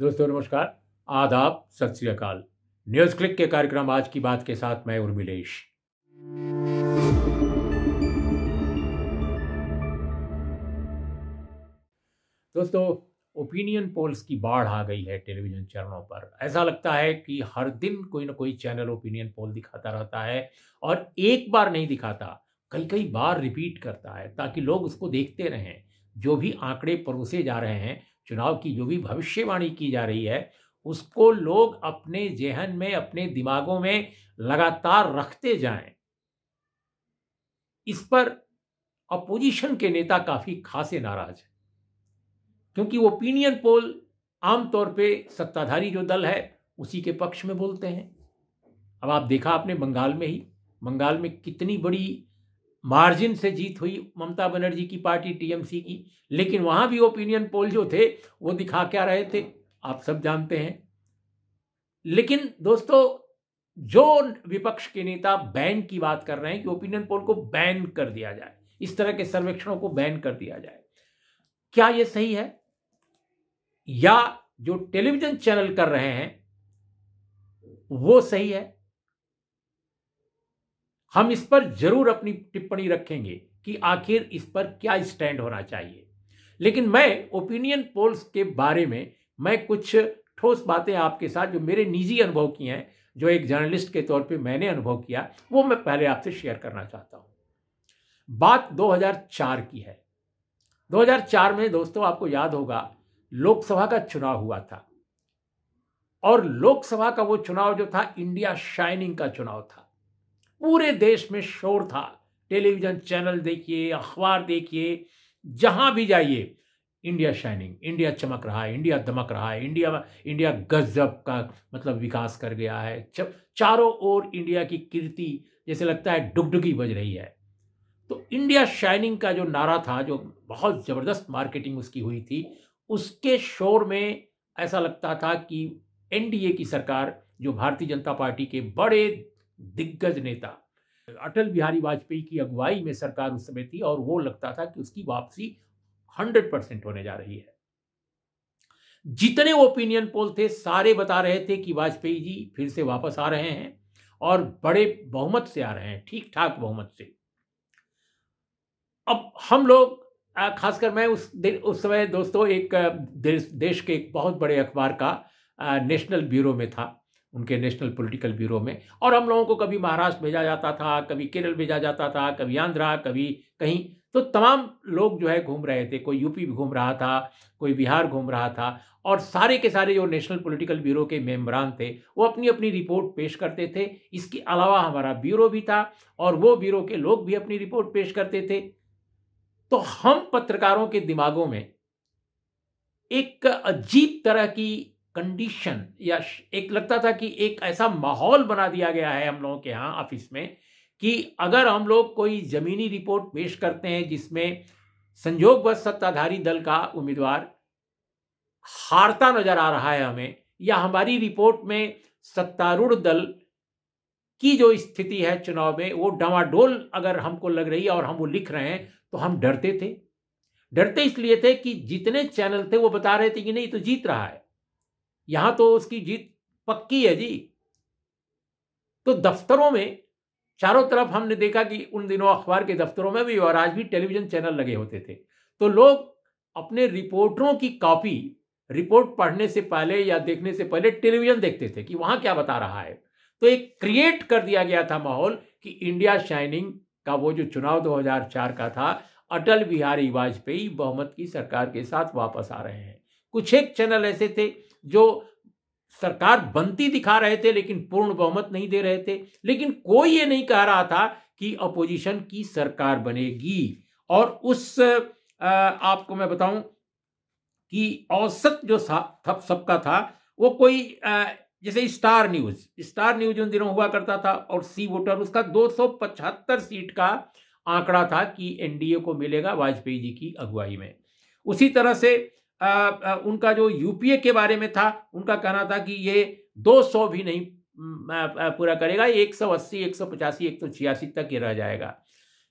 दोस्तों नमस्कार आदाब सत श्रीकाल न्यूज क्लिक के कार्यक्रम आज की बात के साथ मैं उर्मिलेश दोस्तों ओपिनियन पोल्स की बाढ़ आ गई है टेलीविजन चैनलों पर ऐसा लगता है कि हर दिन कोई ना कोई चैनल ओपिनियन पोल दिखाता रहता है और एक बार नहीं दिखाता कई कई बार रिपीट करता है ताकि लोग उसको देखते रहें जो भी आंकड़े परोसे जा रहे हैं चुनाव की जो भी भविष्यवाणी की जा रही है उसको लोग अपने जेहन में अपने दिमागों में लगातार रखते जाएं इस पर अपोजिशन के नेता काफी खासे नाराज हैं क्योंकि ओपिनियन पोल आमतौर पे सत्ताधारी जो दल है उसी के पक्ष में बोलते हैं अब आप देखा आपने बंगाल में ही बंगाल में कितनी बड़ी मार्जिन से जीत हुई ममता बनर्जी की पार्टी टीएमसी की लेकिन वहां भी ओपिनियन पोल जो थे वो दिखा क्या रहे थे आप सब जानते हैं लेकिन दोस्तों जो विपक्ष के नेता बैन की बात कर रहे हैं कि ओपिनियन पोल को बैन कर दिया जाए इस तरह के सर्वेक्षणों को बैन कर दिया जाए क्या यह सही है या जो टेलीविजन चैनल कर रहे हैं वो सही है हम इस पर जरूर अपनी टिप्पणी रखेंगे कि आखिर इस पर क्या स्टैंड होना चाहिए लेकिन मैं ओपिनियन पोल्स के बारे में मैं कुछ ठोस बातें आपके साथ जो मेरे निजी अनुभव की हैं जो एक जर्नलिस्ट के तौर पे मैंने अनुभव किया वो मैं पहले आपसे शेयर करना चाहता हूँ बात 2004 की है 2004 में दोस्तों आपको याद होगा लोकसभा का चुनाव हुआ था और लोकसभा का वो चुनाव जो था इंडिया शाइनिंग का चुनाव था पूरे देश में शोर था टेलीविजन चैनल देखिए अखबार देखिए जहां भी जाइए इंडिया शाइनिंग इंडिया चमक रहा है इंडिया दमक रहा है इंडिया इंडिया गजब का मतलब विकास कर गया है चारों ओर इंडिया की कीर्ति जैसे लगता है डुगडुगी बज रही है तो इंडिया शाइनिंग का जो नारा था जो बहुत ज़बरदस्त मार्केटिंग उसकी हुई थी उसके शोर में ऐसा लगता था कि एनडीए की सरकार जो भारतीय जनता पार्टी के बड़े दिग्गज नेता अटल बिहारी वाजपेयी की अगुवाई में सरकार उस समय थी और वो लगता था कि उसकी वापसी हंड्रेड परसेंट होने जा रही है जितने ओपिनियन पोल थे सारे बता रहे थे कि वाजपेयी जी फिर से वापस आ रहे हैं और बड़े बहुमत से आ रहे हैं ठीक ठाक बहुमत से अब हम लोग खासकर मैं उस उस समय दोस्तों एक देश, देश के एक बहुत बड़े अखबार का नेशनल ब्यूरो में था उनके नेशनल पॉलिटिकल ब्यूरो में और हम लोगों को कभी महाराष्ट्र भेजा जाता था कभी केरल भेजा जाता था कभी आंध्रा कभी कहीं तो तमाम लोग जो है घूम रहे थे कोई यूपी घूम रहा था कोई बिहार घूम रहा था और सारे के सारे जो नेशनल पॉलिटिकल ब्यूरो के मेम्बरान थे वो अपनी अपनी रिपोर्ट पेश करते थे इसके अलावा हमारा ब्यूरो भी था और वो ब्यूरो के लोग भी अपनी रिपोर्ट पेश करते थे तो हम पत्रकारों के दिमागों में एक अजीब तरह की कंडीशन या एक लगता था कि एक ऐसा माहौल बना दिया गया है हम लोगों के यहाँ ऑफिस में कि अगर हम लोग कोई ज़मीनी रिपोर्ट पेश करते हैं जिसमें व सत्ताधारी दल का उम्मीदवार हारता नजर आ रहा है हमें या हमारी रिपोर्ट में सत्तारूढ़ दल की जो स्थिति है चुनाव में वो डवाडोल अगर हमको लग रही है और हम वो लिख रहे हैं तो हम डरते थे डरते इसलिए थे कि जितने चैनल थे वो बता रहे थे कि नहीं तो जीत रहा है यहां तो उसकी जीत पक्की है जी तो दफ्तरों में चारों तरफ हमने देखा कि उन दिनों अखबार के दफ्तरों में भी और आज भी टेलीविजन चैनल लगे होते थे तो लोग अपने रिपोर्टरों की कॉपी रिपोर्ट पढ़ने से पहले या देखने से पहले टेलीविजन देखते थे कि वहां क्या बता रहा है तो एक क्रिएट कर दिया गया था माहौल कि इंडिया शाइनिंग का वो जो चुनाव 2004 का था अटल बिहारी वाजपेयी बहुमत की सरकार के साथ वापस आ रहे हैं कुछ एक चैनल ऐसे थे जो सरकार बनती दिखा रहे थे लेकिन पूर्ण बहुमत नहीं दे रहे थे लेकिन कोई ये नहीं कह रहा था कि अपोजिशन की सरकार बनेगी और उस आपको मैं बताऊं कि औसत जो थप सबका था वो कोई जैसे स्टार न्यूज स्टार न्यूज उन दिनों हुआ करता था और सी वोटर उसका 275 सीट का आंकड़ा था कि एनडीए को मिलेगा वाजपेयी जी की अगुवाई में उसी तरह से उनका जो यूपीए के बारे में था उनका कहना था कि ये 200 भी नहीं पूरा करेगा एक सौ अस्सी एक सौ पचासी एक सौ छियासी तक ये रह जाएगा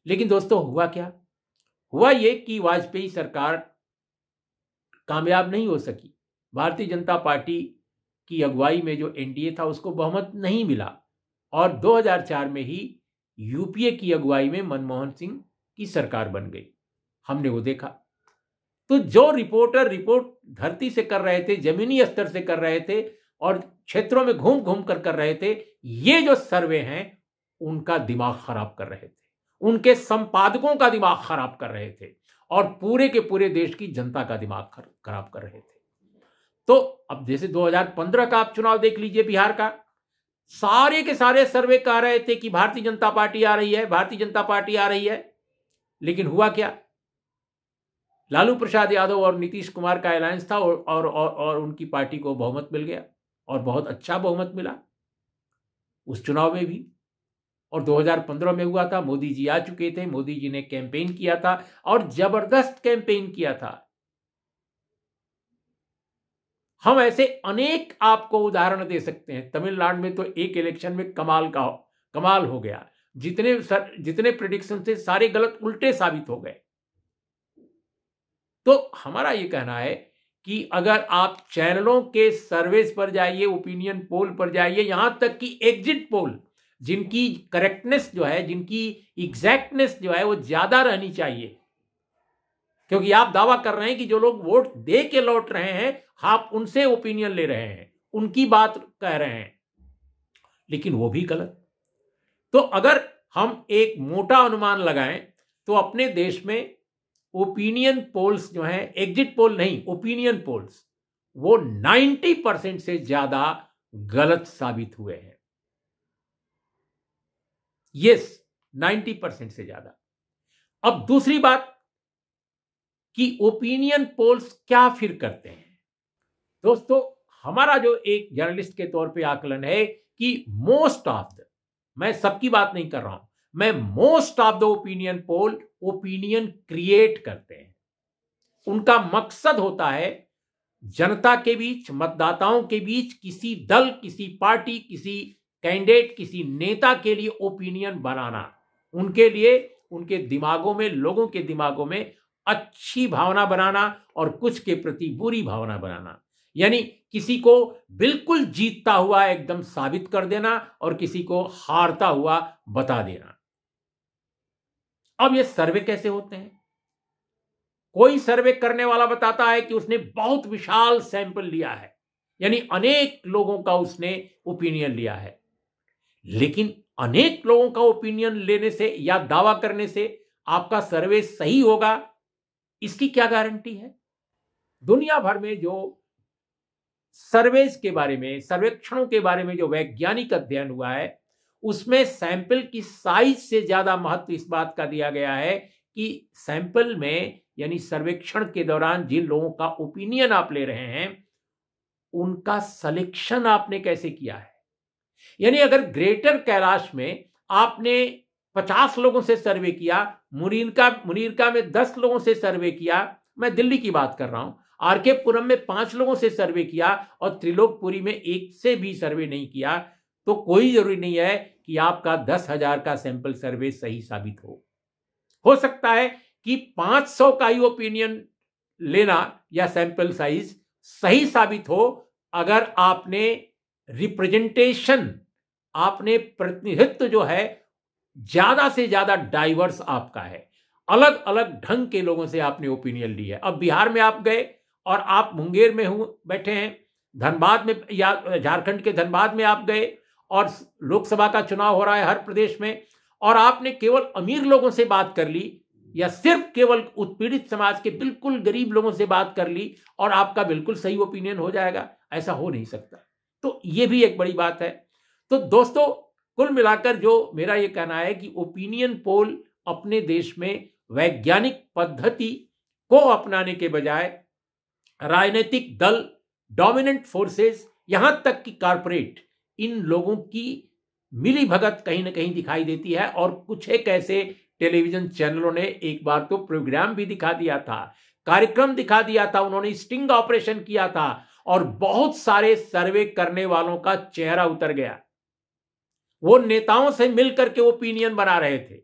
लेकिन दोस्तों हुआ क्या हुआ ये कि वाजपेयी सरकार कामयाब नहीं हो सकी भारतीय जनता पार्टी की अगुवाई में जो एनडीए था उसको बहुमत नहीं मिला और 2004 में ही यूपीए की अगुवाई में मनमोहन सिंह की सरकार बन गई हमने वो देखा तो जो रिपोर्टर रिपोर्ट धरती से कर रहे थे जमीनी स्तर से कर रहे थे और क्षेत्रों में घूम घूम कर कर रहे थे ये जो सर्वे हैं उनका दिमाग खराब कर रहे थे उनके संपादकों का दिमाग खराब कर रहे थे और पूरे के पूरे देश की जनता का दिमाग खराब कर रहे थे तो अब जैसे 2015 का आप चुनाव देख लीजिए बिहार का सारे के सारे सर्वे कह रहे थे कि भारतीय जनता पार्टी आ रही है भारतीय जनता पार्टी आ रही है लेकिन हुआ क्या लालू प्रसाद यादव और नीतीश कुमार का अलायंस था और, और, और, और उनकी पार्टी को बहुमत मिल गया और बहुत अच्छा बहुमत मिला उस चुनाव में भी और 2015 में हुआ था मोदी जी आ चुके थे मोदी जी ने कैंपेन किया था और जबरदस्त कैंपेन किया था हम ऐसे अनेक आपको उदाहरण दे सकते हैं तमिलनाडु में तो एक इलेक्शन में कमाल का कमाल हो गया जितने सर, जितने प्रिडिक्शन थे सारे गलत उल्टे साबित हो गए तो हमारा ये कहना है कि अगर आप चैनलों के सर्वेस पर जाइए ओपिनियन पोल पर जाइए यहां तक कि एग्जिट पोल जिनकी करेक्टनेस जो है जिनकी एग्जैक्टनेस जो है वो ज्यादा रहनी चाहिए क्योंकि आप दावा कर रहे हैं कि जो लोग वोट दे के लौट रहे हैं आप उनसे ओपिनियन ले रहे हैं उनकी बात कह रहे हैं लेकिन वो भी गलत तो अगर हम एक मोटा अनुमान लगाएं तो अपने देश में ओपिनियन पोल्स जो हैं एग्जिट पोल नहीं ओपिनियन पोल्स वो 90 परसेंट से ज्यादा गलत साबित हुए हैं यस 90 परसेंट से ज्यादा अब दूसरी बात कि ओपिनियन पोल्स क्या फिर करते हैं दोस्तों हमारा जो एक जर्नलिस्ट के तौर पे आकलन है कि मोस्ट ऑफ द मैं सबकी बात नहीं कर रहा हूं मैं most of the opinion poll opinion create करते हैं उनका मकसद होता है जनता के बीच मतदाताओं के बीच किसी दल किसी पार्टी किसी कैंडिडेट किसी नेता के लिए ओपिनियन बनाना उनके लिए उनके दिमागों में लोगों के दिमागों में अच्छी भावना बनाना और कुछ के प्रति बुरी भावना बनाना यानी किसी को बिल्कुल जीतता हुआ एकदम साबित कर देना और किसी को हारता हुआ बता देना अब ये सर्वे कैसे होते हैं कोई सर्वे करने वाला बताता है कि उसने बहुत विशाल सैंपल लिया है यानी अनेक लोगों का उसने ओपिनियन लिया है लेकिन अनेक लोगों का ओपिनियन लेने से या दावा करने से आपका सर्वे सही होगा इसकी क्या गारंटी है दुनिया भर में जो सर्वेस के बारे में सर्वेक्षणों के बारे में जो वैज्ञानिक अध्ययन हुआ है उसमें सैंपल की साइज से ज़्यादा महत्व इस बात का दिया गया है कि सैंपल में यानी सर्वेक्षण के दौरान जिन लोगों का ओपिनियन आप ले रहे हैं उनका सिलेक्शन आपने कैसे किया है यानी अगर ग्रेटर कैलाश में आपने पचास लोगों से सर्वे किया मुरीनका मुनीरका में दस लोगों से सर्वे किया मैं दिल्ली की बात कर रहा हूं आरके पुरम में पांच लोगों से सर्वे किया और त्रिलोकपुरी में एक से भी सर्वे नहीं किया तो कोई जरूरी नहीं है कि आपका दस हजार का सैंपल सर्वे सही साबित हो हो सकता है कि 500 का ही ओपिनियन लेना या सैंपल साइज सही साबित हो अगर आपने रिप्रेजेंटेशन आपने प्रतिनिधित्व जो है ज्यादा से ज्यादा डाइवर्स आपका है अलग अलग ढंग के लोगों से आपने ओपिनियन ली है अब बिहार में आप गए और आप मुंगेर में हूं बैठे हैं धनबाद में या झारखंड के धनबाद में आप गए और लोकसभा का चुनाव हो रहा है हर प्रदेश में और आपने केवल अमीर लोगों से बात कर ली या सिर्फ केवल उत्पीड़ित समाज के बिल्कुल गरीब लोगों से बात कर ली और आपका बिल्कुल सही ओपिनियन हो जाएगा ऐसा हो नहीं सकता तो ये भी एक बड़ी बात है तो दोस्तों कुल मिलाकर जो मेरा ये कहना है कि ओपिनियन पोल अपने देश में वैज्ञानिक पद्धति को अपनाने के बजाय राजनीतिक दल डोमिनेंट फोर्सेस यहां तक कि कारपोरेट इन लोगों की मिली भगत कहीं ना कहीं दिखाई देती है और कुछ एक ऐसे टेलीविजन चैनलों ने एक बार तो प्रोग्राम भी दिखा दिया था कार्यक्रम दिखा दिया था उन्होंने स्टिंग ऑपरेशन किया था और बहुत सारे सर्वे करने वालों का चेहरा उतर गया वो नेताओं से मिलकर के ओपिनियन बना रहे थे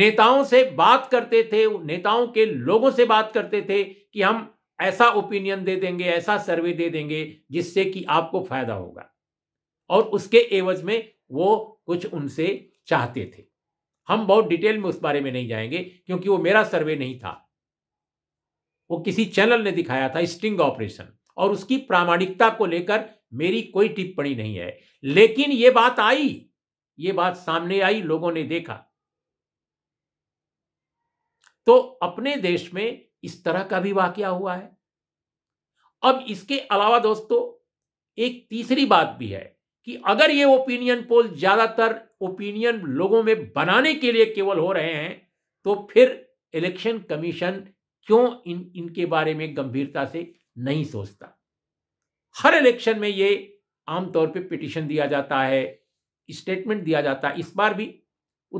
नेताओं से बात करते थे नेताओं के लोगों से बात करते थे कि हम ऐसा ओपिनियन दे देंगे ऐसा सर्वे दे देंगे जिससे कि आपको फायदा होगा और उसके एवज में वो कुछ उनसे चाहते थे हम बहुत डिटेल में उस बारे में नहीं जाएंगे क्योंकि वो मेरा सर्वे नहीं था वो किसी चैनल ने दिखाया था स्टिंग ऑपरेशन और उसकी प्रामाणिकता को लेकर मेरी कोई टिप्पणी नहीं है लेकिन ये बात आई ये बात सामने आई लोगों ने देखा तो अपने देश में इस तरह का भी वाक्य हुआ है अब इसके अलावा दोस्तों एक तीसरी बात भी है कि अगर ये ओपिनियन पोल ज्यादातर ओपिनियन लोगों में बनाने के लिए केवल हो रहे हैं तो फिर इलेक्शन कमीशन क्यों इन इनके बारे में गंभीरता से नहीं सोचता हर इलेक्शन में ये आमतौर पे पिटिशन दिया जाता है स्टेटमेंट दिया जाता है इस बार भी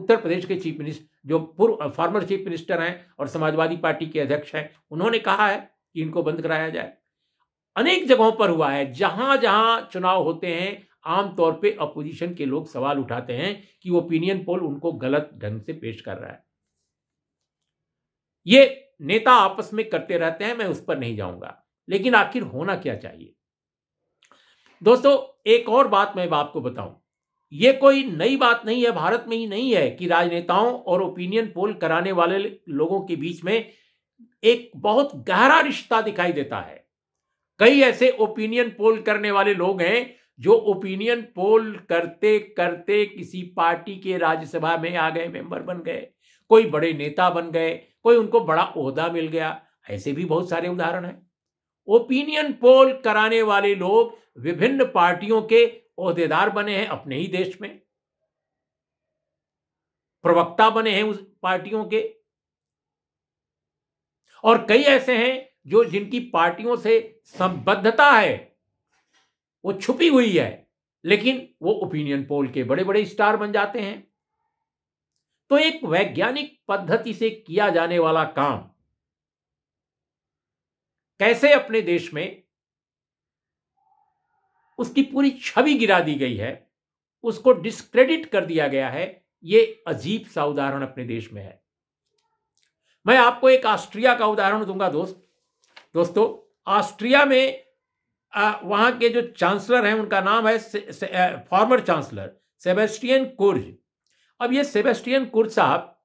उत्तर प्रदेश के चीफ मिनिस्टर जो पूर्व फॉर्मर चीफ मिनिस्टर हैं और समाजवादी पार्टी के अध्यक्ष हैं उन्होंने कहा है कि इनको बंद कराया जाए अनेक जगहों पर हुआ है जहां जहां चुनाव होते हैं आमतौर पे अपोजिशन के लोग सवाल उठाते हैं कि ओपिनियन पोल उनको गलत ढंग से पेश कर रहा है ये नेता आपस में करते रहते हैं मैं उस पर नहीं जाऊंगा लेकिन आखिर होना क्या चाहिए दोस्तों एक और बात मैं आपको बताऊं ये कोई नई बात नहीं है भारत में ही नहीं है कि राजनेताओं और ओपिनियन पोल कराने वाले लोगों के बीच में एक बहुत गहरा रिश्ता दिखाई देता है कई ऐसे ओपिनियन पोल करने वाले लोग हैं जो ओपिनियन पोल करते करते किसी पार्टी के राज्यसभा में आ गए मेंबर बन गए कोई बड़े नेता बन गए कोई उनको बड़ा ओहदा मिल गया ऐसे भी बहुत सारे उदाहरण हैं ओपिनियन पोल कराने वाले लोग विभिन्न पार्टियों के ओहदेदार बने हैं अपने ही देश में प्रवक्ता बने हैं उस पार्टियों के और कई ऐसे हैं जो जिनकी पार्टियों से संबद्धता है वो छुपी हुई है लेकिन वो ओपिनियन पोल के बड़े बड़े स्टार बन जाते हैं तो एक वैज्ञानिक पद्धति से किया जाने वाला काम कैसे अपने देश में उसकी पूरी छवि गिरा दी गई है उसको डिस्क्रेडिट कर दिया गया है ये अजीब सा उदाहरण अपने देश में है मैं आपको एक ऑस्ट्रिया का उदाहरण दूंगा दोस्त दोस्तों ऑस्ट्रिया में वहां के जो चांसलर हैं उनका नाम है से, से, फॉर्मर चांसलर सेबेस्टियन कुर्ज अब ये सेबेस्टियन कुर्ज साहब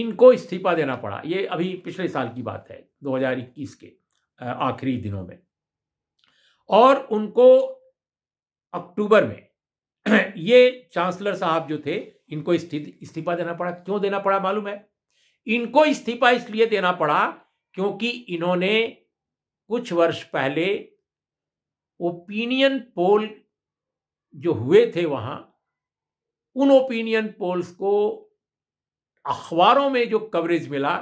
इनको इस्तीफा देना पड़ा ये अभी पिछले साल की बात है 2021 के आखिरी दिनों में और उनको अक्टूबर में ये चांसलर साहब जो थे इनको इस्तीफा देना पड़ा क्यों देना पड़ा मालूम है इनको इस्तीफा इसलिए देना पड़ा क्योंकि इन्होंने कुछ वर्ष पहले ओपिनियन पोल जो हुए थे वहाँ उन ओपिनियन पोल्स को अखबारों में जो कवरेज मिला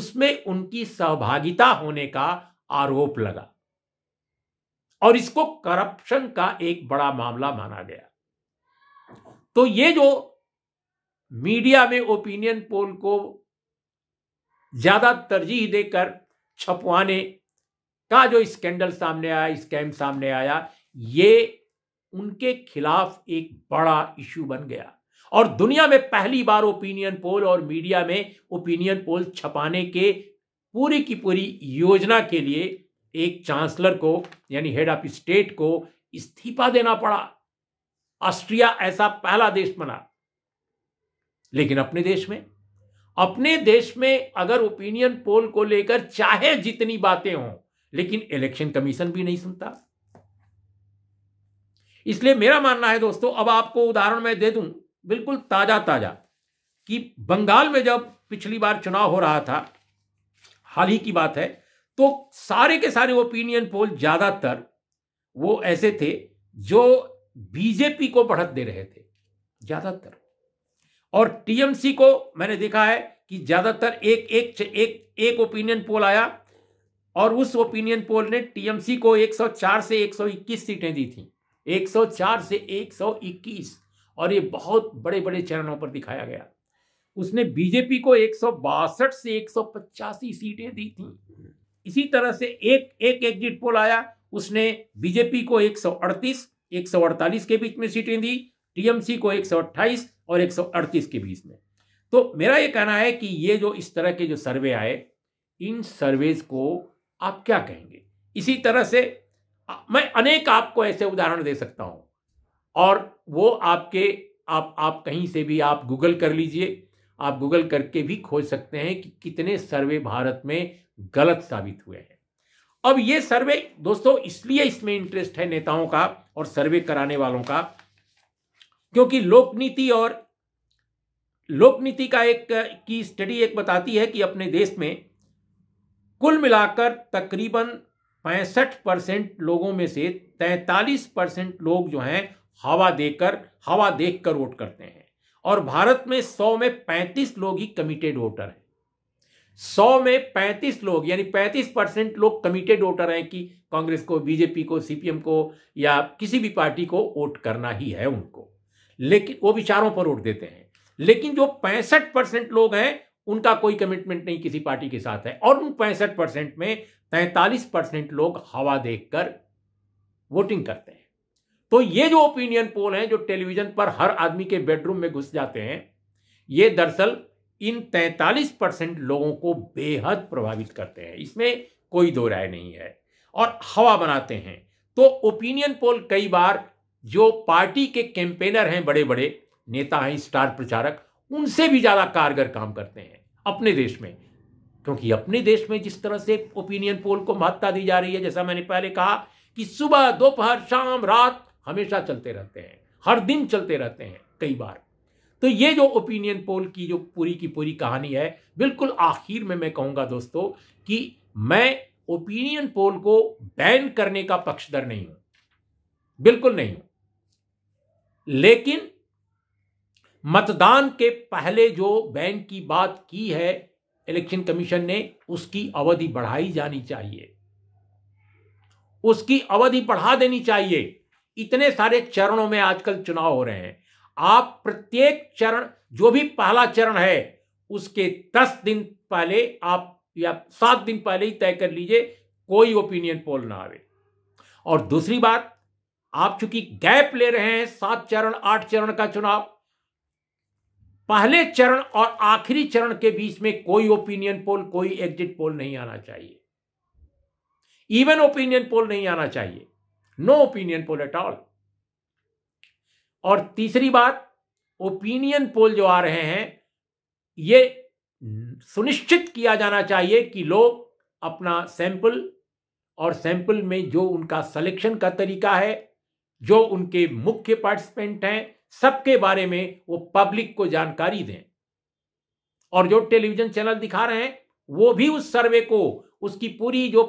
उसमें उनकी सहभागिता होने का आरोप लगा और इसको करप्शन का एक बड़ा मामला माना गया तो ये जो मीडिया में ओपिनियन पोल को ज्यादा तरजीह देकर छपवाने का जो स्कैंडल सामने आया स्कैम सामने आया ये उनके खिलाफ एक बड़ा इशू बन गया और दुनिया में पहली बार ओपिनियन पोल और मीडिया में ओपिनियन पोल छपाने के पूरी की पूरी योजना के लिए एक चांसलर को यानी हेड ऑफ स्टेट को इस्तीफा देना पड़ा ऑस्ट्रिया ऐसा पहला देश बना लेकिन अपने देश में अपने देश में अगर ओपिनियन पोल को लेकर चाहे जितनी बातें हों लेकिन इलेक्शन कमीशन भी नहीं सुनता इसलिए मेरा मानना है दोस्तों अब आपको उदाहरण मैं दे दूं बिल्कुल ताजा ताजा कि बंगाल में जब पिछली बार चुनाव हो रहा था हाल ही की बात है तो सारे के सारे ओपिनियन पोल ज्यादातर वो ऐसे थे जो बीजेपी को बढ़त दे रहे थे ज्यादातर और टीएमसी को मैंने देखा है कि ज्यादातर एक एक एक एक ओपिनियन पोल आया और उस ओपिनियन पोल ने टीएमसी को 104 से 121 सीटें दी थी 104 से 121 और ये बहुत बड़े बड़े चरणों पर दिखाया गया उसने बीजेपी को एक से एक सीटें दी थी इसी तरह से एक एक एग्जिट पोल आया उसने बीजेपी को 138 148 के बीच में सीटें दी टीएमसी को 128 और 138 के बीच में तो मेरा ये कहना है कि ये जो इस तरह के जो सर्वे आए इन सर्वेज को आप क्या कहेंगे इसी तरह से मैं अनेक आपको ऐसे उदाहरण दे सकता हूं और वो आपके आप आप कहीं से भी आप गूगल कर लीजिए आप गूगल करके भी खोज सकते हैं कि कितने सर्वे भारत में गलत साबित हुए हैं अब ये सर्वे दोस्तों इसलिए इसमें इंटरेस्ट है नेताओं का और सर्वे कराने वालों का क्योंकि लोकनीति और लोकनीति का एक की स्टडी एक बताती है कि अपने देश में कुल मिलाकर तकरीबन पैंसठ परसेंट लोगों में से तैंतालीस परसेंट लोग जो हैं हवा देकर हवा देख कर वोट करते हैं और भारत में सौ में पैंतीस लोग ही कमिटेड वोटर हैं सौ में पैंतीस लोग यानी पैंतीस परसेंट लोग कमिटेड वोटर हैं कि कांग्रेस को बीजेपी को सीपीएम को या किसी भी पार्टी को वोट करना ही है उनको लेकिन वो विचारों पर वोट देते हैं लेकिन जो पैंसठ परसेंट लोग हैं उनका कोई कमिटमेंट नहीं किसी पार्टी के साथ है और उन पैंसठ परसेंट में तैंतालीस परसेंट लोग हवा देखकर वोटिंग करते हैं तो ये जो ओपिनियन पोल हैं जो टेलीविजन पर हर आदमी के बेडरूम में घुस जाते हैं ये दरअसल इन तैंतालीस परसेंट लोगों को बेहद प्रभावित करते हैं इसमें कोई दो राय नहीं है और हवा बनाते हैं तो ओपिनियन पोल कई बार जो पार्टी के कैंपेनर हैं बड़े बड़े नेता हैं स्टार प्रचारक उनसे भी ज़्यादा कारगर काम करते हैं अपने देश में क्योंकि अपने देश में जिस तरह से ओपिनियन पोल को महत्ता दी जा रही है जैसा मैंने पहले कहा कि सुबह दोपहर शाम रात हमेशा चलते रहते हैं हर दिन चलते रहते हैं कई बार तो ये जो ओपिनियन पोल की जो पूरी की पूरी कहानी है बिल्कुल आखिर में मैं कहूंगा दोस्तों कि मैं ओपिनियन पोल को बैन करने का पक्षधर नहीं हूं बिल्कुल नहीं हूं लेकिन मतदान के पहले जो बैन की बात की है इलेक्शन कमीशन ने उसकी अवधि बढ़ाई जानी चाहिए उसकी अवधि बढ़ा देनी चाहिए इतने सारे चरणों में आजकल चुनाव हो रहे हैं आप प्रत्येक चरण जो भी पहला चरण है उसके दस दिन पहले आप या सात दिन पहले ही तय कर लीजिए कोई ओपिनियन पोल ना आवे और दूसरी बात आप चूंकि गैप ले रहे हैं सात चरण आठ चरण का चुनाव पहले चरण और आखिरी चरण के बीच में कोई ओपिनियन पोल कोई एग्जिट पोल नहीं आना चाहिए इवन ओपिनियन पोल नहीं आना चाहिए no opinion poll at all और तीसरी बात ओपिनियन पोल जो आ रहे हैं ये सुनिश्चित किया जाना चाहिए कि लोग अपना सैंपल और सैंपल में जो उनका सिलेक्शन का तरीका है जो उनके मुख्य पार्टिसिपेंट हैं सबके बारे में वो पब्लिक को जानकारी दें और जो टेलीविजन चैनल दिखा रहे हैं वो भी उस सर्वे को उसकी पूरी जो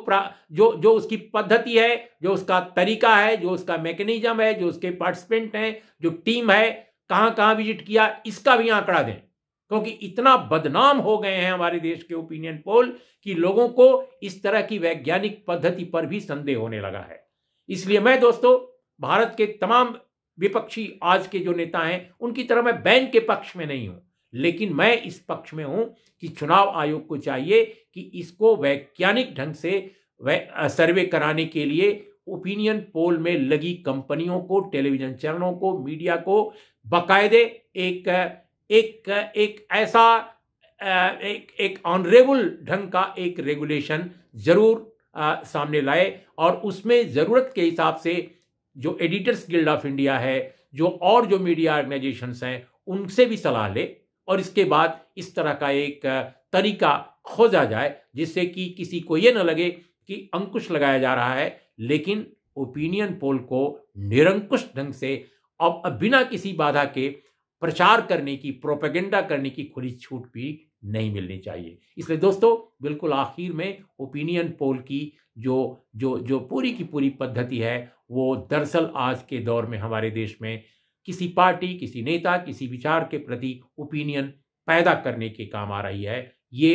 जो जो उसकी पद्धति है जो उसका तरीका है जो उसका मैकेनिज्म है जो उसके पार्टिसिपेंट हैं जो टीम है कहां कहां विजिट किया इसका भी आंकड़ा दें क्योंकि इतना बदनाम हो गए हैं हमारे देश के ओपिनियन पोल कि लोगों को इस तरह की वैज्ञानिक पद्धति पर भी संदेह होने लगा है इसलिए मैं दोस्तों भारत के तमाम विपक्षी आज के जो नेता हैं उनकी तरह मैं बैन के पक्ष में नहीं हूं लेकिन मैं इस पक्ष में हूं कि चुनाव आयोग को चाहिए कि इसको वैज्ञानिक ढंग से सर्वे कराने के लिए ओपिनियन पोल में लगी कंपनियों को टेलीविजन चैनलों को मीडिया को बाकायदे एक एक एक ऐसा एक एक ऑनरेबल ढंग का एक रेगुलेशन जरूर आ, सामने लाए और उसमें ज़रूरत के हिसाब से जो एडिटर्स गिल्ड ऑफ इंडिया है जो और जो मीडिया ऑर्गेनाइजेशन हैं उनसे भी सलाह ले और इसके बाद इस तरह का एक तरीका खोजा जाए जिससे कि किसी को ये न लगे कि अंकुश लगाया जा रहा है लेकिन ओपिनियन पोल को निरंकुश ढंग से अब बिना किसी बाधा के प्रचार करने की प्रोपेगेंडा करने की खुली छूट भी नहीं मिलनी चाहिए इसलिए दोस्तों बिल्कुल आखिर में ओपिनियन पोल की जो जो जो पूरी की पूरी पद्धति है वो दरअसल आज के दौर में हमारे देश में किसी पार्टी किसी नेता किसी विचार के प्रति ओपिनियन पैदा करने के काम आ रही है ये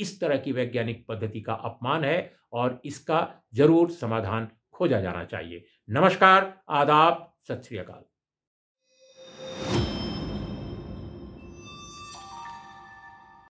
इस तरह की वैज्ञानिक पद्धति का अपमान है और इसका जरूर समाधान खोजा जाना चाहिए नमस्कार आदाब सत श्री अकाल